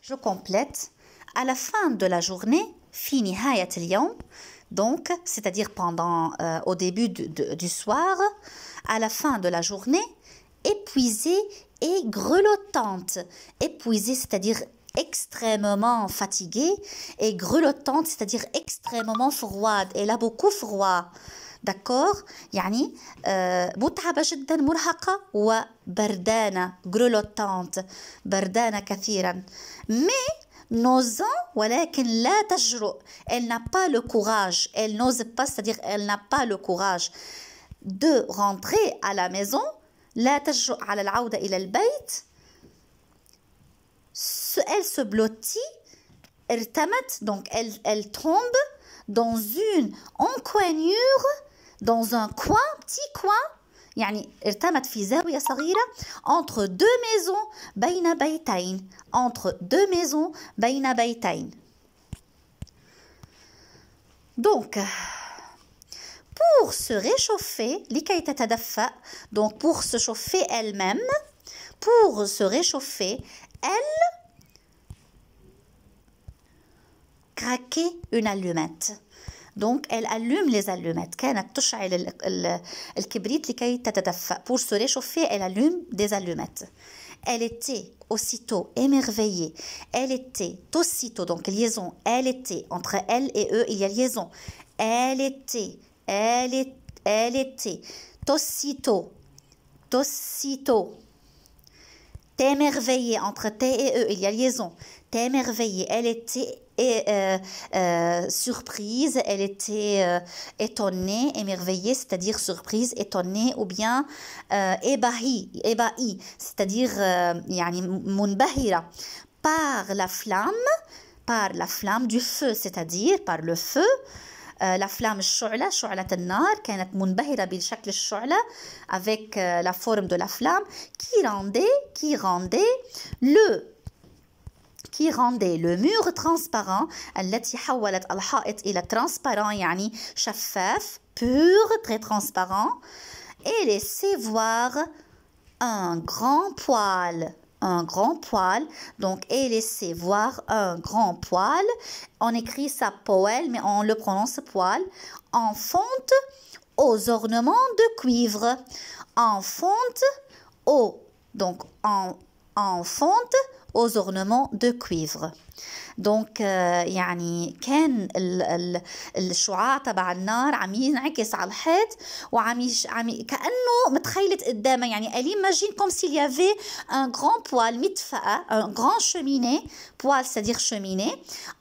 Je complète. À la fin de la journée, fini Hayat donc c'est-à-dire pendant euh, au début du soir, à la fin de la journée, épuisée et grelottante. Épuisée, c'est-à-dire extrêmement fatiguée, et grelottante, c'est-à-dire extrêmement froide. Elle a beaucoup froid. دكور يعني متعبة جدا مرهقة وبردانة غرولوتانت بردانة كثيرا مي نوزون ولكن لا تجرؤ elle n'a pas le courage elle n'ose pas c'est-à-dire elle n'a pas le courage de rentrer à la maison لا تجرؤ على العودة إلى البيت elle se blottit ارتمت donc elle, elle tombe dans une encoignure dans un coin, petit coin, entre deux maisons بين بيتين entre deux maisons بين بيتين donc pour se réchauffer donc pour se chauffer elle-même pour se réchauffer elle craquait une allumette دونك les لي زالومات كانت تشعل الكبريت لكي pour se réchauffer, elle allume des allumettes. elle était aussitôt émerveillée. Elle était aussitôt, donc liaison, elle était, entre elle et eux, il y a liaison. Elle était, elle, est, elle était, aussitôt, aussitôt. T'émerveillée, entre T et eux il y a liaison. T'émerveillée, elle était euh, euh, surprise, elle était euh, étonnée, émerveillée, c'est-à-dire surprise, étonnée ou bien ébahie, ébahie c'est-à-dire par la flamme, par la flamme du feu, c'est-à-dire par le feu. la flamme الشعلة شعلة avec la forme de la flamme qui rendait qui rendait le qui rendait le mur transparent التي حولت الحائط إلى transparent Yani, شفاف pur très transparent et laissait voir un grand poil un grand poil. Donc, et laissez voir un grand poil. On écrit ça poêle, mais on le prononce poil. En fonte aux ornements de cuivre. En fonte aux. Donc, en, en fonte aux ornements de cuivre دونك euh, يعني كان الشعاع تبع النار عم ينعكس على الحيط وعم يش عم ي... كانه متخيلت قدامها يعني الي ماجين كوم سيل يافي ان غران بوال مدفأة ان غران شميني بوال سادير شميني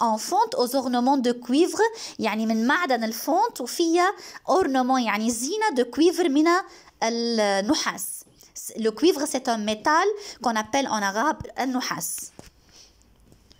ان فونت اوز اورنمون دو كويفر يعني من معدن الفونت وفيها اورنمون يعني زينه دو كويفر من النحاس Le cuivre, c'est un métal qu'on appelle en arabe al-nuhas.